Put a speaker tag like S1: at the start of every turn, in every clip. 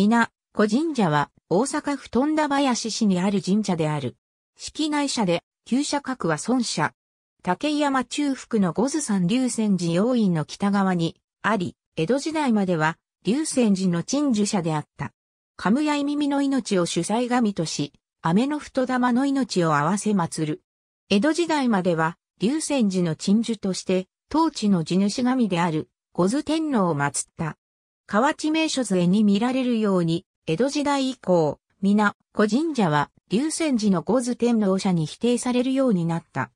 S1: 皆、古神社は大阪府富田林市にある神社である。式内社で、旧社格は孫社。竹山中腹の五頭山龍泉寺要院の北側にあり、江戸時代までは龍泉寺の鎮守社であった。カムやい耳の命を主催神とし、雨の太玉の命を合わせ祀る。江戸時代までは、龍泉寺の鎮守として、当地の地主神である、五頭天皇を祀った。河内名所図絵に見られるように、江戸時代以降、皆、古神社は、龍泉寺の五頭天皇社に否定されるようになった。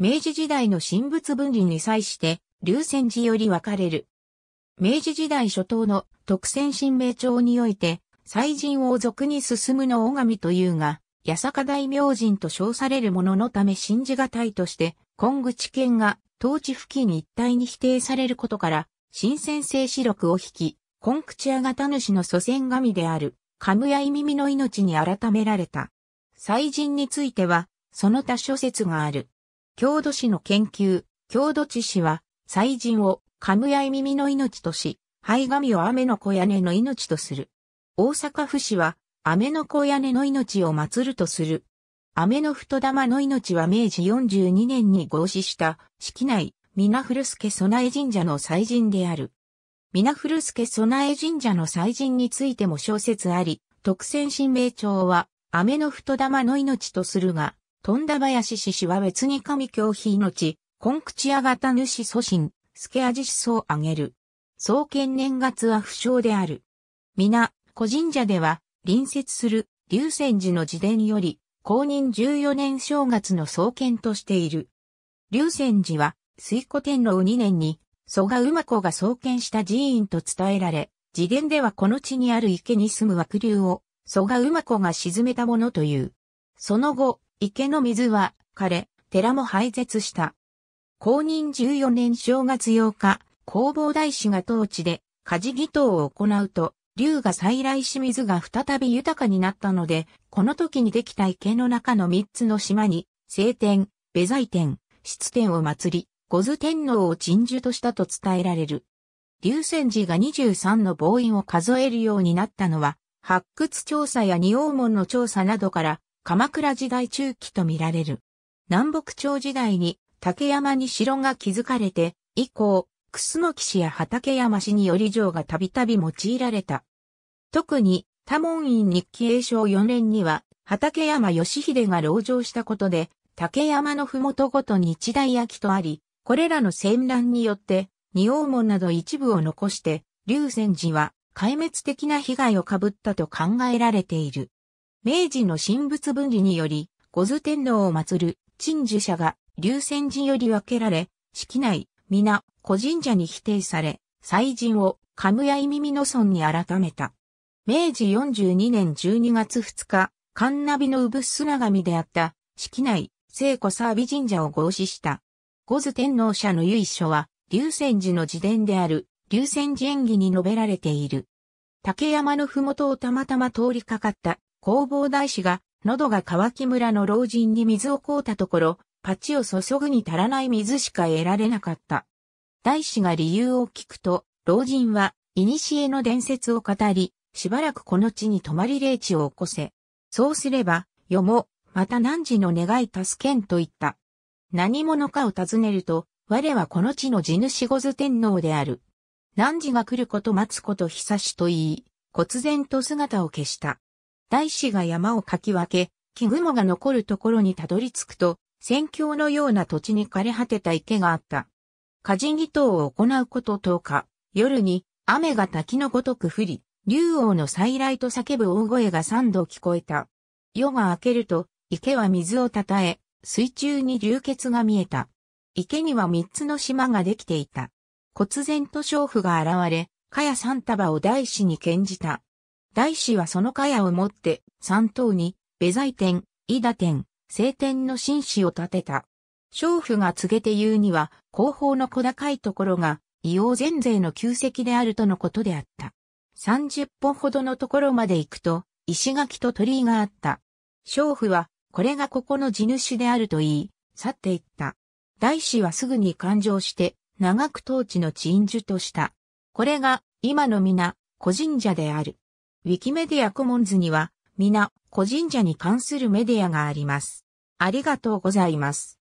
S1: 明治時代の神仏分離に際して、龍泉寺より分かれる。明治時代初頭の特選神明朝において、祭神王族に進むの大神というが、八坂大明神と称されるもののため信じがたいとして、今口県が当地付近一帯に否定されることから、新鮮性四力を引き、コンクチア型主の祖先神である、カムヤイ耳の命に改められた。祭神については、その他諸説がある。郷土史の研究、郷土知史は、祭神をカムヤイ耳の命とし、灰神を雨の小屋根の命とする。大阪府市は、雨の小屋根の命を祀るとする。雨の太玉の命は明治42年に合祀した、式内、皆古助備え神社の祭神である。皆古助備え神社の祭神についても小説あり、特選神明帳は、雨の太玉の命とするが、富田林氏氏は別に神教費命、根口あがた主祖神、助味思想あげる。創建年月は不詳である。皆、古神社では、隣接する、龍泉寺の自伝より、公認14年正月の創建としている。龍泉寺は、水古天皇2年に、蘇我馬子が創建した寺院と伝えられ、自伝ではこの地にある池に住む枠流を、蘇我馬子が沈めたものという。その後、池の水は枯れ、寺も廃絶した。公認14年正月8日、弘法大師が当地で、火事儀頭を行うと、竜が再来し水が再び豊かになったので、この時にできた池の中の三つの島に、聖天、ベザイ天、質天を祭り、五頭天皇を鎮守としたと伝えられる。龍泉寺が23の防院を数えるようになったのは、発掘調査や二王門の調査などから、鎌倉時代中期と見られる。南北朝時代に竹山に城が築かれて、以降、楠木氏や畠山氏により城がたびたび用いられた。特に、多門院日記栄章4年には、畠山義秀が籠城したことで、竹山の麓ごとに一大焼きとあり、これらの戦乱によって、仁王門など一部を残して、龍泉寺は壊滅的な被害を被ったと考えられている。明治の神仏分離により、五頭天皇を祀る陳守者が龍泉寺より分けられ、式内、皆、古神社に否定され、祭神を神谷耳の村に改めた。明治42年12月2日、神ナビの産砂神であった、式内、聖子サービ神社を合祀した。五頭天皇社の由緒は、龍泉寺の自伝である、龍泉寺演技に述べられている。竹山のふもとをたまたま通りかかった工房大師が、喉が渇き村の老人に水を凍ったところ、パチを注ぐに足らない水しか得られなかった。大師が理由を聞くと、老人は、古の伝説を語り、しばらくこの地に泊まり霊地を起こせ。そうすれば、よも、また何時の願い助けんと言った。何者かを尋ねると、我はこの地の地主御頭天皇である。汝が来ること待つこと久しと言い、忽然と姿を消した。大師が山をかき分け、木雲が残るところにたどり着くと、戦況のような土地に枯れ果てた池があった。火事祈祷を行うこと10日、夜に雨が滝のごとく降り、竜王の再来と叫ぶ大声が三度聞こえた。夜が明けると、池は水をたたえ、水中に流血が見えた。池には三つの島ができていた。忽然と娼婦が現れ、かや三束を大師に献じた。大師はそのかやを持って、三頭に、ベザイ天、イダ天、聖天の紳士を立てた。娼婦が告げて言うには、後方の小高いところが、硫黄全税の旧跡であるとのことであった。三十歩ほどのところまで行くと、石垣と鳥居があった。娼婦は、これがここの地主であると言い、去っていった。大師はすぐに勘定して、長く統治の鎮守とした。これが、今の皆、個人者である。ウィキメディアコモンズには、皆、個人者に関するメディアがあります。ありがとうございます。